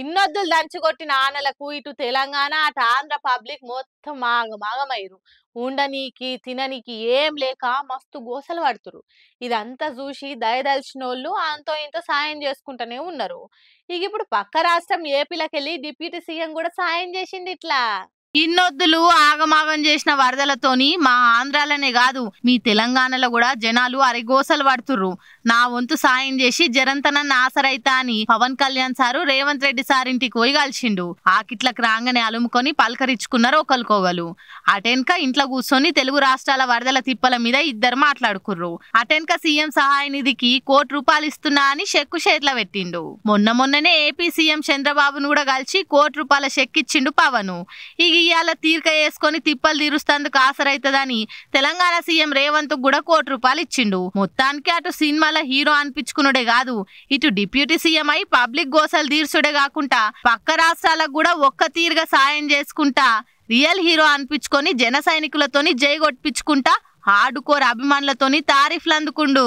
ఇన్నొద్దులు కొట్టిన ఆనలకు ఇటు తెలంగాణ అటు ఆంధ్ర పబ్లిక్ మొత్తం మాగమైరు ఉండనీకి తిననీకి ఏం లేక మస్తు గోసలు పడుతురు ఇదంతా చూసి దయదలిచిన వాళ్ళు ఆంతో ఇంత సాయం చేసుకుంటూనే ఉన్నారు ఇక ఇప్పుడు పక్క రాష్ట్రం వెళ్ళి డిప్యూటీ సీఎం కూడా సాయం చేసింది ఇట్లా ఇన్నొద్దులు ఆగమాగం చేసిన వరదలతోని మా ఆంధ్రాలనే కాదు మీ తెలంగాణలో కూడా జనాలు అరిగోసలు పడుతుర్రు నా వంతు సాయం చేసి జరంతన ఆసరైతా అని పవన్ కళ్యాణ్ సారు రేవంత్ రెడ్డి సార్ ఇంటికి పోయి కలిసిండు ఆకిట్లకు రాంగనే అలుముకొని పలకరించుకున్నారు ఒకరికొగలు అటెన్క ఇంట్లో కూర్చొని తెలుగు రాష్ట్రాల వరదల తిప్పల మీద ఇద్దరు మాట్లాడుకుర్రు అటెన్క సీఎం సహాయ నిధికి కోటి రూపాయలు ఇస్తున్నా అని చెక్కు చేతుల పెట్టిండు మొన్న మొన్ననే ఏపీ సీఎం చంద్రబాబును కూడా కలిసి కోటి రూపాయల చెక్ ఇచ్చిండు పవన్ ఇక ఇయ్యాల తీర్క వేసుకొని తిప్పలు తీరుస్తందుకు ఆసరైతుందని తెలంగాణ సీఎం రేవంత్ కూడా కోటి రూపాయలు ఇచ్చిండు మొత్తానికి అటు సినిమాల హీరో అనిపించుకునుడే కాదు ఇటు డిప్యూటీ సీఎం అయి పబ్లిక్ గోసలు తీర్చుడే కాకుండా పక్క రాష్ట్రాలకు కూడా ఒక్క తీరుగా సాయం చేసుకుంటా రియల్ హీరో అనిపించుకొని జన సైనికులతోని జై కొట్టించుకుంటా హార్డ్ కోర్ అభిమానులతోని తారీఫ్లు అందుకుండు